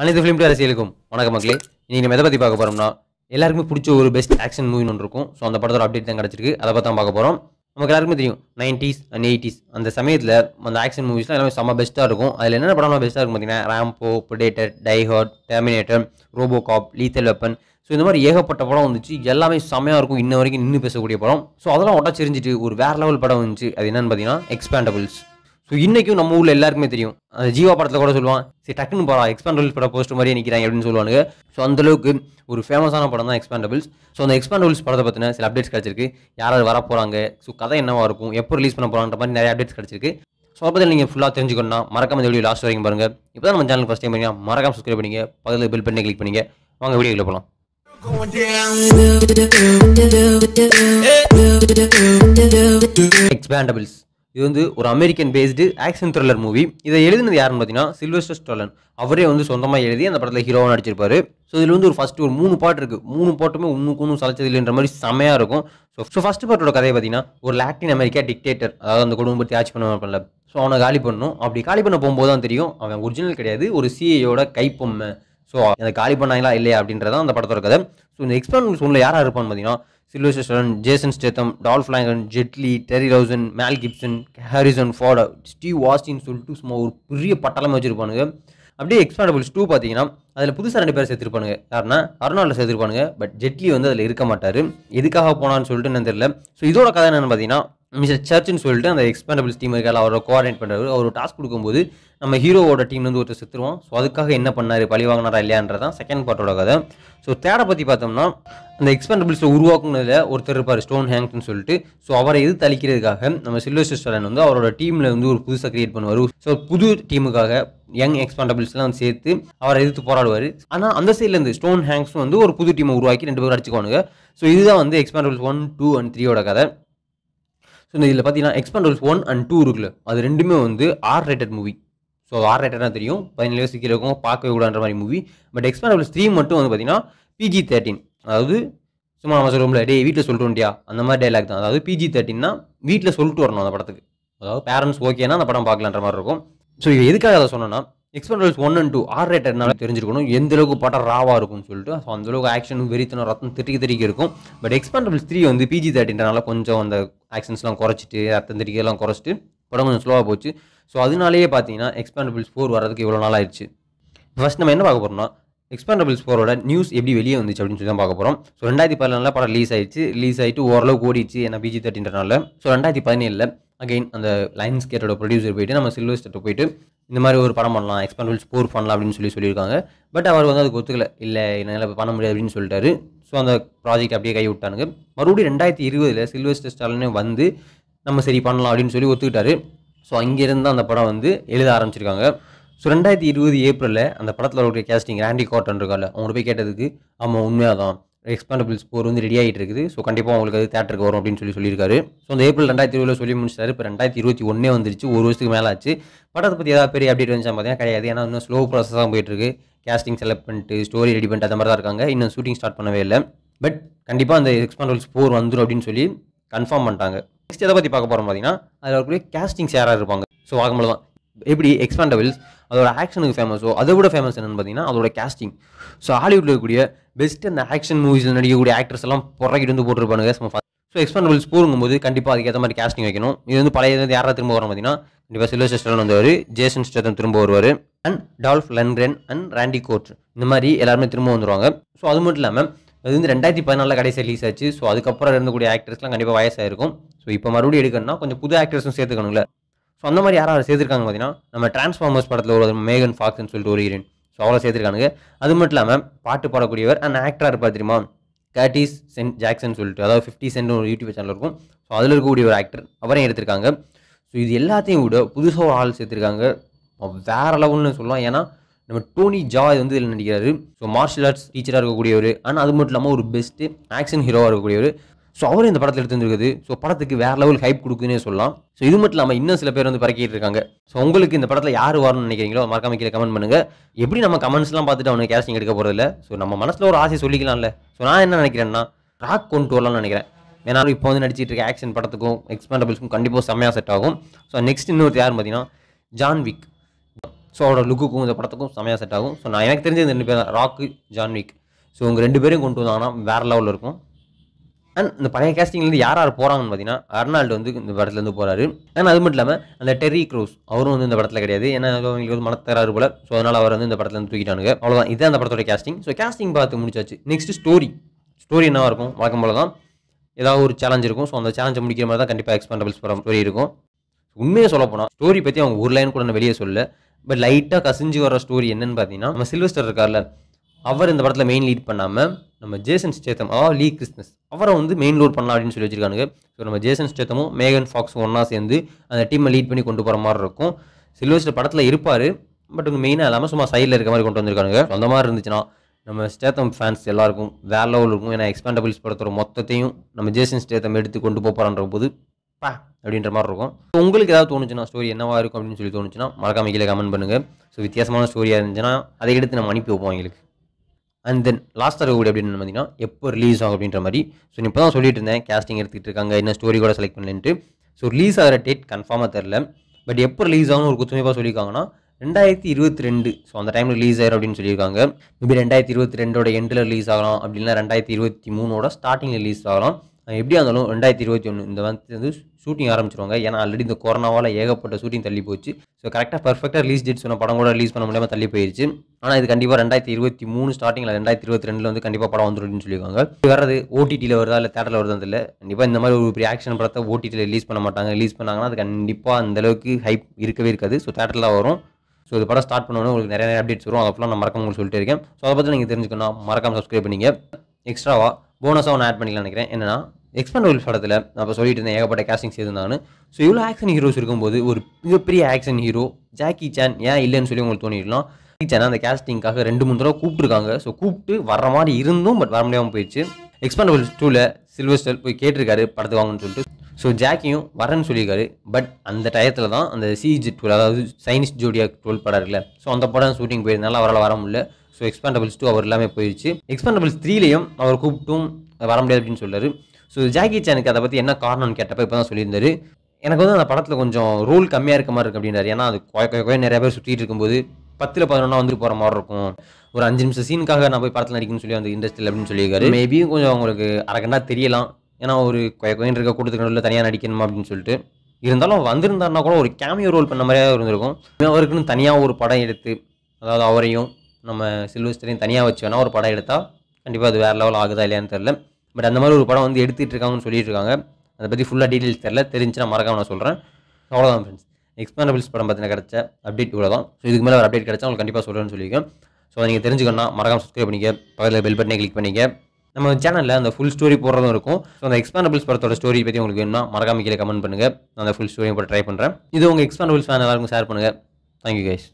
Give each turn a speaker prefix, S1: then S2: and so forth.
S1: அனைத்து ஃபிலிம் அரசியலுக்கும் வணக்கம் மக்களே இன்றைக்கி நம்ம எதை பற்றி பார்க்க போகிறோம்னா எல்லாருக்குமே பிடிச்ச ஒரு பெஸ்ட் ஆக்ஷன் மூவி ஒன்று இருக்கும் ஸோ அந்த படத்தோட அப்டேட் தான் கிடச்சிருக்கு அதை பார்த்து தான் பார்க்க போகிறோம் நமக்கு எல்லாருக்குமே தெரியும் நைன்டிஸ் அண்ட் எயிட்டிஸ் அந்த சமயத்தில் அந்த ஆக்ஷன் மூவிஸ்லாம் எல்லாமே செம்ம பெஸ்ட்டாக இருக்கும் அதில் என்னென்ன படம்லாம் பெஸ்ட்டாக இருக்கும் பார்த்தீங்கன்னா Rambo Predator Die Hard Terminator RoboCop Lethal Weapon so இந்த மாதிரி ஏகப்பட்ட படம் வந்துச்சு எல்லாமே செம்மையாக இருக்கும் இன்ன வரைக்கும் நின்று பேசக்கூடிய படம் ஸோ அதெல்லாம் ஒட்டா செரிஞ்சிட்டு ஒரு வேறு லெவல் படம் வந்துச்சு அது என்னென்னு பார்த்தீங்கன்னா எக்ஸ்பேண்டபிள்ஸ் ஸோ இன்றைக்கும் நம்ம ஊரில் எல்லாருக்குமே தெரியும் அந்த ஜீவா படத்தில் கூட சொல்லுவான் சரி டக்குன்னு படம் எக்ஸ்பாண்டபிள்ஸ் படம் போஸ்ட் மாதிரியே நிற்கிறாங்க அப்படின்னு சொல்லுவாங்க ஸோ அந்தளவுக்கு ஒரு ஃபேமஸான படம் தான் எக்ஸ்பாண்டபிள்ஸ் ஸோ அந்த எக்ஸ்பாண்டபிள்ஸ் படத்தை பற்றின சில அப்டேட்ஸ் கிடச்சிருக்கு யாராவது வர போகிறாங்க ஸோ கதை என்னவாக இருக்கும் எப்போ ரிலீஸ் பண்ண போகிறான்ற மாதிரி நிறைய அப்டேட்ஸ் கிடச்சிருக்கு ஸோ பற்றி நீங்கள் ஃபுல்லாக தெரிஞ்சுக்கணும்னா மறக்காம இந்த வீடியோ லாஸ்ட் வரைக்கும் பாருங்கள் இப்போ தான் நம்ம சேனல் ஃபஸ்ட் டைம் பண்ணி மறக்காம சப்ஸ்கிரைப் பண்ணிங்க பதில் பில் பண்ணி கிளிக் பண்ணிங்க வாங்க வீடியோ போகலாம் எக்ஸ்பேண்டபிள்ஸ் இது வந்து ஒரு American based action thriller movie இதை எழுதினது யாருன்னு பார்த்தீங்கன்னா சில்வெஸ்டர் ஸ்டோலன் அவரே வந்து சொந்தமாக எழுதி அந்த படத்தில் ஹீரோவாக நடிச்சிருப்பாரு ஸோ இதில் வந்து ஒரு ஃபஸ்ட்டு ஒரு மூணு பாட்டு இருக்குது மூணு பாட்டுமே ஒன்றுக்கு ஒன்றும் சலைச்சது இல்லைன்ற மாதிரி செமையாக இருக்கும் ஸோ ஸோ ஃபஸ்ட்டு பாட்டோட கதையை பார்த்தீங்கன்னா ஒரு லாட்டின் அமெரிக்கா டிக்டேட்டர் அதாவது அந்த குடும்பத்தை ஆட்சி பண்ண பண்ணல ஸோ அவனை காலி பண்ணணும் அப்படி காலி பண்ண போகும்போது தான் தெரியும் அவன் ஒரிஜினல் கிடையாது ஒரு சிஏயோட கைப்பொம்மை ஸோ அதை காலி பண்ணாங்களா இல்லையா தான் அந்த படத்தோட கதை ஸோ இந்த எக்ஸ்பெரிமெண்ட் சோனில் யாராக இருப்பான்னு பார்த்தீங்கன்னா சில்வர் Stallone Jason Statham Dolph Lundgren Jet Li Terry ரவுசன் Mel Gibson Harrison Ford Steve Austin சொல்லிட்டு சும்மா ஒரு பெரிய பட்டாளமே வச்சுருப்பானுங்க அப்படியே எக்ஸ்பேண்டபிள்ஸ் டூ பார்த்தீங்கன்னா அதில் புதுசாக ரெண்டு பேர் சேர்த்துருப்பானுங்க யாருன்னா அருணாவில் சேர்த்துருப்பானுங்க பட் ஜெட்லி வந்து அதில் இருக்க மாட்டார் எதுக்காக போனான்னு சொல்லிட்டு என்ன தெரியல ஸோ இதோட கதை என்னென்னு பார்த்தீங்கன்னா மிஸ்டர் சர்ச்னு சொல்லிட்டு அந்த எக்ஸ்பேண்டபிள்ஸ் டீம் இருக்கார் அவரை கோஆர்டினேட் பண்ணுறவர் அவர் டாஸ்க் கொடுக்கும்போது நம்ம ஹீரோவோட டீம்லேருந்து ஒருத்தர் செத்துருவோம் ஸோ அதுக்காக என்ன பண்ணார் பழி வாங்கினாரா இல்லையான்றதான் செகண்ட் பார்ட்டோட கதை ஸோ தேடை பற்றி பார்த்தோம்னா அந்த எக்ஸ்பெண்டபிள்ஸை உருவாக்குனதில் ஒருத்தர் இருப்பார் ஸ்டோன் ஹேங்க்னு சொல்லிட்டு ஸோ அவரை எது தளிக்கிறதுக்காக நம்ம சில்வஸ்டர் ஸ்டாலின் வந்து அவரோட டீமில் வந்து ஒரு புதுசாக கிரியேட் பண்ணுவார் ஸோ புது டீமுக்காக யங் வந்து சேர்த்து அவரை எதிர்த்து போராடுவார் ஆனால் அந்த சைட்லேருந்து ஸ்டோன் ஹேங்க்ஸும் வந்து ஒரு புது டீமை உருவாக்கி ரெண்டு பேரும் அடிச்சுக்கோனுங்க ஸோ இதுதான் வந்து எக்ஸ்பேண்டபிள்ஸ் ஒன் டூ அண்ட் த்ரீயோட கதை ஸோ இந்த இதில் பார்த்தீங்கன்னா எக்ஸ்பெண்டபிள்ஸ் ஒன் அண்ட் டூ இருக்குல்ல அது ரெண்டுமே வந்து R rated movie so R ரேட்டடாக தெரியும் பதினேழு வயசு கீழே இருக்கும் பார்க்கவே கூடாதுன்ற மாதிரி மூவி பட் எக்ஸ்பெண்டபிள்ஸ் த்ரீ மட்டும் வந்து பார்த்தீங்கன்னா பிஜி தேர்ட்டின் அதாவது சும்மா நம்ம சொல்லுவோம்ல டே வீட்டில் வண்டியா அந்த மாதிரி டைலாக் தான் அதாவது பிஜி தேர்ட்டின்னா வீட்டில் சொல்லிட்டு வரணும் அந்த படத்துக்கு அதாவது பேரண்ட்ஸ் ஓகேனா அந்த படம் பார்க்கலான்ற மாதிரி இருக்கும் ஸோ இது எதுக்காக அதை சொன்னோன்னா Expendables one and two R ரேட்டட்னால தெரிஞ்சிருக்கணும் எந்த அளவுக்கு படம் ராவாக இருக்கும்னு சொல்லிட்டு ஸோ அந்தளவுக்கு ஆக்ஷனும் வெறித்தனம் ரத்தம் திருக்கி திருக்கி இருக்கும் பட் எக்ஸ்பெண்டபிள்ஸ் த்ரீ வந்து பிஜி தேர்ட்டின்றனால கொஞ்சம் அந்த ஆக்ஷன்ஸ்லாம் குறைச்சிட்டு ரத்தம் திருக்கியெல்லாம் குறைச்சிட்டு படம் கொஞ்சம் ஸ்லோவாக போச்சு ஸோ அதனாலேயே பார்த்தீங்கன்னா எக்ஸ்பெண்டபிள்ஸ் ஃபோர் வரதுக்கு இவ்வளோ நாள் ஆயிடுச்சு ஃபஸ்ட் நம்ம என்ன பார்க்க போகிறோம்னா எக்ஸ்பெண்டபிள்ஸ் ஃபோரோட நியூஸ் எப்படி வெளியே வந்துச்சு அப்படின்னு சொல்லி தான் பார்க்க போகிறோம் ஸோ ரெண்டாயிரத்தி பதினாலில் படம் ரிலீஸ் ஆயிடுச்சு ரிலீஸ் ஆகிட்டு ஓரளவுக்கு ஓடிச்சு ஏன்னா பிஜி தேர்ட்டின்றனால ஸோ ரெண்டாயிரத்தி பதினேழில் அகைன் அந்த லைன்ஸ் கேட்டோட ப்ரொடியூசர் போயிட்டு நம்ம சில்வர் ஸ்டேட்டை போயிட்டு இந்த மாதிரி ஒரு படம் பண்ணலாம் எக்ஸ்பென்டபிள்ஸ் போர் பண்ணலாம் அப்படின்னு சொல்லி சொல்லியிருக்காங்க பட் அவர் வந்து அதுக்கு ஒத்துக்கல இல்லை என்னால் பண்ண முடியாது அப்படின்னு சொல்லிட்டாரு ஸோ அந்த ப்ராஜெக்ட் அப்படியே கை விட்டானுங்க மறுபடியும் ரெண்டாயிரத்தி இருபதில் சில்வர் ஸ்டாலினே வந்து நம்ம சரி பண்ணலாம் அப்படின்னு சொல்லி ஒத்துக்கிட்டாரு ஸோ அங்கேருந்து அந்த படம் வந்து எழுத ஆரம்பிச்சிருக்காங்க ஸோ ரெண்டாயிரத்தி இருபது ஏப்ரலில் அந்த படத்தில் ஒரு கேஸ்டிங் ஆண்டி காட்டன் இருக்கால அவங்கள போய் கேட்டதுக்கு ஆமாம் உண்மையாக தான் எக்ஸ்பாண்டபிள்ஸ் போர் வந்து ரெடி ஆகிட்டு இருக்குது ஸோ கண்டிப்பாக உங்களுக்கு அது தேட்டருக்கு வரும் அப்படின்னு சொல்லி சொல்லியிருக்காரு ஸோ அந்த ஏப்ரல் ரெண்டாயிரத்தி இருபதில் சொல்லி முடிச்சிட்டாரு இப்போ ரெண்டாயிரத்தி இருபத்தி ஒன்றே வந்துருச்சு ஒரு வருஷத்துக்கு மேலே ஆச்சு படத்தை பற்றி ஏதாவது பெரிய அப்டேட் வந்துச்சா பார்த்தீங்கன்னா கிடையாது ஏன்னா இன்னும் ஸ்லோ ப்ராசஸாக இருக்குது கேஸ்டிங் செலக்ட் பண்ணிட்டு ஸ்டோரி ரெடி பண்ணிட்டு அந்த மாதிரி தான் இருக்காங்க இன்னும் ஷூட்டிங் ஸ்டார்ட் பண்ணவே இல்லை பட் கண்டிப்பாக அந்த எக்ஸ்பாண்டபிள்ஸ் போர் வந்துடும் அப்படின்னு சொல்லி கன்ஃபார்ம் பண்ணிட்டாங்க நெக்ஸ்ட் எதை பற்றி பார்க்க போகிறோம் பார்த்தீங்கன்னா அதில் இருக்கக்கூடிய கேஸ்டிங்ஸ் யாராக இருப்பாங்க ஸோ வாங்கும்போது தான் எப்படி எக்ஸ்பாண்டபிள்ஸ் அதோட ஆக்ஷனுக்கு ஃபேமஸோ அதை விட ஃபேமஸ் என்னென்னு பார்த்தீங்கன்னா அதோட கேஸ்டிங் ஸோ ஹாலிவுட்டில் இருக்கக்கூடிய பெஸ்ட் அந்த ஆக்ஷன் மூவிஸில் நடிக்கக்கூடிய ஆக்டர்ஸ் எல்லாம் புறக்கிட்டு வந்து போட்டிருப்பானுங்க ஸோ எக்ஸ்பாண்டபிள்ஸ் போகும்போது கண்டிப்பாக அதுக்கேற்ற மாதிரி கேஸ்டிங் வைக்கணும் இது வந்து பழைய வந்து யாராவது திரும்ப வரோம் பார்த்தீங்கன்னா கண்டிப்பாக சில்வர் ஸ்டெஸ்டன் வந்தவர் ஜேசன் ஸ்டெத்தம் திரும்ப வருவார் and Dolph Lundgren and Randy கோட் இந்த மாதிரி எல்லாருமே திரும்ப வந்துடுவாங்க ஸோ அது மட்டும் இல்லாமல் அது வந்து ரெண்டாயிரத்தி பதினாலில் கடைசி ரிலீஸ் ஆச்சு ஸோ அதுக்கப்புறம் இருந்தக்கூடிய ஆக்டர்ஸ்லாம் கண்டிப்பாக வயசாக இருக்கும் ஸோ இப்போ மறுபடியும் எடுக்கணும்னா கொஞ்சம் புது ஆக்டர்ஸும் சேர்த்துக்கணுங்களே ஸோ அந்த மாதிரி யாராவது சேர்த்துருக்காங்க பார்த்தீங்கன்னா நம்ம டிரான்ஸ்ஃபார்மர்ஸ் படத்தில் ஒரு மேகன் ஃபாக்ஸ்ன்னு சொல்லிட்டு ஒரு ஹீரோயின் ஸோ அவ்வளோ சேர்த்துருக்கானுங்க அது மட்டும் இல்லாமல் பாட்டு பாடக்கூடியவர் அண்ட் ஆக்டராக இருப்பா தெரியுமா கேட்டிஸ் சென்ட் ஜாக்சன் சொல்லிட்டு அதாவது ஃபிஃப்டி சென்ட் ஒரு யூடியூப் சேனல் இருக்கும் ஸோ அதில் இருக்கக்கூடிய ஒரு ஆக்டர் அவரையும் எடுத்திருக்காங்க ஸோ இது எல்லாத்தையும் விட புதுசாக ஒரு ஆள் சேர்த்துருக்காங்க வேறு லெவல்னு சொல்லலாம் ஏன்னா நம்ம டோனி ஜா இது வந்து இதில் நடிக்கிறாரு ஸோ மார்ஷல் ஆர்ட்ஸ் டீச்சராக இருக்கக்கூடியவர் ஆனால் அது மட்டும் இல்லாமல் ஒரு பெஸ்ட்டு ஆக்ஷன் ஹீரோவாக இருக்கக்கூடியவர் ஸோ அவரும் இந்த படத்தில் எடுத்துருக்குது ஸோ படத்துக்கு வேறு லெவல் ஹைப் கொடுக்குன்னே சொல்லலாம் ஸோ இது மட்டும் இல்லாமல் இன்னும் சில பேர் வந்து பறக்கிட்டு இருக்காங்க ஸோ உங்களுக்கு இந்த படத்தில் யார் வரணும்னு நினைக்கிறீங்களோ மறக்காம கீழே கமெண்ட் பண்ணுங்கள் எப்படி நம்ம கமெண்ட்ஸ்லாம் பார்த்துட்டு அவனுக்கு கேஸ்டிங் எடுக்க போகிறதில்ல ஸோ நம்ம மனசில் ஒரு ஆசை சொல்லிக்கலாம்ல ஸோ நான் என்ன நினைக்கிறேன்னா ராக் கொண்டு வரலாம்னு நினைக்கிறேன் ஏன்னா இப்போ வந்து நடிச்சிட்டு இருக்க ஆக்ஷன் படத்துக்கும் எக்ஸ்பேண்டபிள்ஸ்க்கும் கண்டிப்பாக செம்மையாக செட் ஆகும் ஸோ நெக்ஸ்ட் இன்னொரு யார் பார்த்தீங்கன்னா ஜான் விக் ஸோ அவரோட லுக்குக்கும் இந்த படத்துக்கும் செம்மையாக செட் ஆகும் ஸோ நான் எனக்கு தெரிஞ்சது ரெண்டு பேர் ராக்கு ஜான்விக் ஸோ உங்கள் ரெண்டு பேரும் கொண்டு வந்தாங்கன்னா வேறு லெவலில் இருக்கும் அண்ட் இந்த பழைய கேஸ்டிங்லேருந்து யார் யார் போகிறாங்கன்னு பார்த்தீங்கன்னா அர்னால்டு வந்து இந்த படத்துலேருந்து போகிறாரு அண்ட் அது மட்டும் இல்லாமல் அந்த டெரி க்ரூஸ் அவரும் வந்து இந்த படத்தில் கிடையாது ஏன்னா அவங்களுக்கு வந்து மனத்தராறு போல ஸோ அதனால் அவர் வந்து இந்த படத்துலேருந்து தூக்கிட்டானுங்க அவ்வளோதான் இதான் அந்த படத்தோட கேஸ்டிங் ஸோ கேஸ்டிங் பார்த்து முடிச்சாச்சு நெக்ஸ்ட் ஸ்டோரி ஸ்டோரி என்னவாக இருக்கும் வழக்கம் போல தான் ஏதாவது ஒரு சேலஞ்ச் இருக்கும் ஸோ அந்த சேலஞ்சை முடிக்கிற மாதிரி தான் கண்டிப்பாக எக்ஸ்பெண்டபிள்ஸ் படம் ஸ்டோரி இருக்கும் உண்மையை சொல்ல போனால் ஸ்டோரி பற்றி அவங்க ஒரு லைன் கூட நான் வெளியே சொல்லல பட் லைட்டாக கசிஞ்சு வர ஸ்டோரி என்னன்னு பார்த்தீங்கன்னா நம்ம சில்வஸ்டர் இருக்கார்ல அவர் இந்த படத்தில் மெயின் லீட் பண்ணாமல் நம்ம ஜேசன் ஸ்டேத்தம் அதாவது லீ கிறிஸ்மஸ் அவரை வந்து மெயின் லோட் பண்ணலாம் அப்படின்னு சொல்லி வச்சிருக்காங்க ஸோ நம்ம ஜேசன் ஸ்டேத்தமும் மேகன் ஃபாக்ஸும் ஒன்றா சேர்ந்து அந்த டீமை லீட் பண்ணி கொண்டு போகிற மாதிரி இருக்கும் சில்வர்ஸில் படத்தில் இருப்பார் பட் இவங்க மெயினாக இல்லாமல் சும்மா சைடில் இருக்க மாதிரி கொண்டு வந்திருக்காங்க அந்த மாதிரி இருந்துச்சுன்னா நம்ம ஸ்டேத்தம் ஃபேன்ஸ் எல்லாருக்கும் வேற லெவல் இருக்கும் ஏன்னா எக்ஸ்பேண்டபிள்ஸ் படத்தோட மொத்தத்தையும் நம்ம ஜேசன் ஸ்டேத்தம் எடுத்து கொண்டு போகிறான்ற போது பா அப்படின்ற மாதிரி இருக்கும் உங்களுக்கு ஏதாவது தோணுச்சுன்னா ஸ்டோரி என்னவா இருக்கும் அப்படின்னு சொல்லி தோணுச்சுன்னா மறக்காம கீழே கமெண்ட் பண்ணுங்கள் ஸோ வித்தியாசமான ஸ்டோரியாக இருந்துச்சுன்னா அதை எடுத்து நம்ம அனுப்பி வைப்போம் எங்களுக்கு அண்ட் தென் லாஸ்ட்டாக இருக்கக்கூடிய அப்படின்னு பார்த்தீங்கன்னா எப்போ ரிலீஸ் ஆகும் அப்படின்ற மாதிரி ஸோ இப்போ தான் சொல்லிட்டு இருந்தேன் கேஸ்டிங் எடுத்துகிட்டு இருக்காங்க என்ன ஸ்டோரி கூட செலக்ட் பண்ணலன்ட்டு ஸோ ரிலீஸ் ஆகிற டேட் கன்ஃபார்மாக தெரில பட் எப்போ ரிலீஸ் ஆகும் ஒரு குத்துமைப்பாக சொல்லியிருக்காங்கன்னா ரெண்டாயிரத்தி இருபத்தி ரெண்டு ஸோ அந்த டைமில் ரிலீஸ் ஆயிரும் அப்படின்னு சொல்லியிருக்காங்க மேபி ரெண்டாயிரத்தி இருபத்தி ரெண்டோட எண்டில் ரிலீஸ் ஆகலாம் அப்படின்னா ரெண்டாயிரத்தி இருபத்தி மூணோட ஸ்டார்டிங் ரிலீஸ் ஆகலாம் எப்படியா இருந்தாலும் ரெண்டாயிரத்தி இருபத்தி ஒன்று இந்த மந்த் வந்து ஷூட்டிங் ஆரம்பிச்சிருவாங்க ஏன்னா ஆல்ரெடி இந்த கொரோனாவால் ஏகப்பட்ட ஷூட்டிங் தள்ளி போச்சு ஸோ கரெக்டாக பர்ஃபெக்டாக ரிலீஸ் டேட் சொன்ன படம் கூட ரிலீஸ் பண்ண முடியாமல் தள்ளி போயிருச்சு ஆனால் இது கண்டிப்பாக ரெண்டாயிரத்தி இருபத்தி மூணு ஸ்டார்டிங்கில் ரெண்டாயிரத்தி இருபத்தி ரெண்டில் வந்து கண்டிப்பாக படம் வந்துடும் சொல்லியிருக்காங்க வரது ஓடிடியில் வருதா இல்லை தேட்டரில் வருதா இல்லை கண்டிப்பாக இந்த மாதிரி ஒரு பெரிய ஆக்ஷன் படத்தை ஓடிடியில் ரிலீஸ் பண்ண மாட்டாங்க ரிலீஸ் பண்ணாங்கன்னா அது கண்டிப்பாக அந்தளவுக்கு ஹைப் இருக்கவே இருக்காது ஸோ தேட்டரில் வரும் ஸோ இது படம் ஸ்டார்ட் பண்ணணும் உங்களுக்கு நிறைய நிறைய அப்டேட்ஸ் வரும் அதை ஃபுல்லாக நான் மறக்காம உங்களுக்கு சொல்லிட்டு இருக்கேன் ஸோ அதை பற்றி நீங்கள் தெரிஞ்சுக்கணும் மறக்காமல் சப்ஸ்கிரைப் பண்ணிங்க எக்ஸ்ட்ராவாக போனஸாக ஒன்று ஆட் பண்ணிக்கலாம் நினைக்கிறேன் என்னன்னா எக்ஸ்பெண்டபிள்ஸ் படத்தில் நான் இப்போ சொல்லிட்டு இருந்தேன் ஏகப்பட்ட கேஸ்டிங் செய்திருந்தாங்கன்னு ஸோ இவ்வளோ ஆக்ஷன் ஹீரோஸ் இருக்கும்போது ஒரு மிகப்பெரிய ஆக்ஷன் ஹீரோ ஜாக்கி சேன் ஏன் இல்லைன்னு சொல்லி உங்களுக்கு தோணிடலாம் ஜாக்கி சான் அந்த கேஸ்டிங்காக ரெண்டு மூணு தடவை கூப்பிட்டுருக்காங்க ஸோ கூப்பிட்டு வர மாதிரி இருந்தும் பட் வர முடியாமல் போயிடுச்சு எக்ஸ்பெண்டபிள்ஸ் டூவில் சில்வர் ஸ்டெல் போய் கேட்டிருக்காரு படத்துக்கு வாங்கன்னு சொல்லிட்டு ஸோ ஜாக்கியும் வரேன்னு சொல்லியிருக்காரு பட் அந்த டயத்தில் தான் அந்த சிஜி டுவெல் அதாவது சைனிஸ் ஜோடியா டுவெல் படம் இருக்குல்ல ஸோ அந்த படம் ஷூட்டிங் போயிருந்தனால அவரால் வர முடியல ஸோ எக்ஸ்பேண்டபிள்ஸ் டூ அவர் எல்லாமே போயிடுச்சு எக்ஸ்பேண்டபிள்ஸ் த்ரீலையும் அவர் கூப்பிட்டும் வர முடியாது அப்படின்னு சொல்லாரு ஸோ ஜாக்கி சானுக்கு அதை பற்றி என்ன காரணம்னு கேட்டப்ப இப்போ தான் சொல்லியிருந்தாரு எனக்கு வந்து அந்த படத்தில் கொஞ்சம் ரோல் கம்மியாக இருக்க மாதிரி இருக்குது அப்படின்றாரு ஏன்னா அது கொய நிறைய பேர் சுற்றிட்டு இருக்கும்போது பத்தில் பதினொன்றா வந்து போகிற மாதிரி இருக்கும் ஒரு அஞ்சு நிமிஷம் சீனுக்காக நான் போய் படத்தில் நடிக்கணும்னு சொல்லி அந்த இண்டஸ்ட்ரியில் அப்படின்னு சொல்லியிருக்காரு மேபி கொஞ்சம் அவங்களுக்கு அரகண்டா தெரியலாம் ஏன்னா ஒரு கொயின் இருக்க கூட்டத்துக்கு நடுவில் தனியாக நடிக்கணுமா அப்படின்னு சொல்லிட்டு இருந்தாலும் வந்திருந்தாருன்னா கூட ஒரு கேமியோ ரோல் பண்ண மாதிரியாக இருந்திருக்கும் அவருக்குன்னு தனியாக ஒரு படம் எடுத்து அதாவது அவரையும் நம்ம சில்வஸ்டரையும் தனியாக வச்சு வேணால் ஒரு படம் எடுத்தால் கண்டிப்பாக அது வேறு லெவல் ஆகுதா இல்லையான்னு தெரில பட் அந்த மாதிரி ஒரு படம் வந்து எடுத்துகிட்டு இருக்காங்கன்னு சொல்லிட்டு இருக்காங்க அதை பற்றி ஃபுல்லாக டீட்டெயில்ஸ் தெரில தெரிஞ்சு நான் மறக்காம நான் சொல்கிறேன் அவ்வளோதான் ஃப்ரெண்ட்ஸ் எக்ஸ்பேண்டபிள்ஸ் படம் பற்றின கிடச்ச அப்டேட் இவ்வளோ தான் ஸோ இதுக்கு மேலே ஒரு அப்டேட் கிடச்சா உங்களுக்கு கண்டிப்பாக சொல்கிறேன்னு சொல்லியிருக்கேன் ஸோ நீங்கள் தெரிஞ்சுக்கணும்னா மறக்காம சப்ஸ்கிரைப் பண்ணிக்க பக்கத்தில் பெல் பட்டனே கிளிக் பண்ணிக்க நம்ம சேனலில் அந்த ஃபுல் ஸ்டோரி போடுறதும் இருக்கும் ஸோ அந்த எக்ஸ்பாண்டபிள்ஸ் படத்தோட ஸ்டோரி பற்றி உங்களுக்கு வேணும்னா மறக்காம கீழே கமெண்ட் பண்ணுங்கள் நான் அந்த ஃபுல் ஸ்டோரியும் போட்டு ட்ரை பண்ணுறேன் இது உங்கள் எக்ஸ்பாண்டபிள்ஸ் ஃபேன் எல்லாருக்கும் ஷேர் பண்ணுங்கள் தேங்க்யூ கைஸ்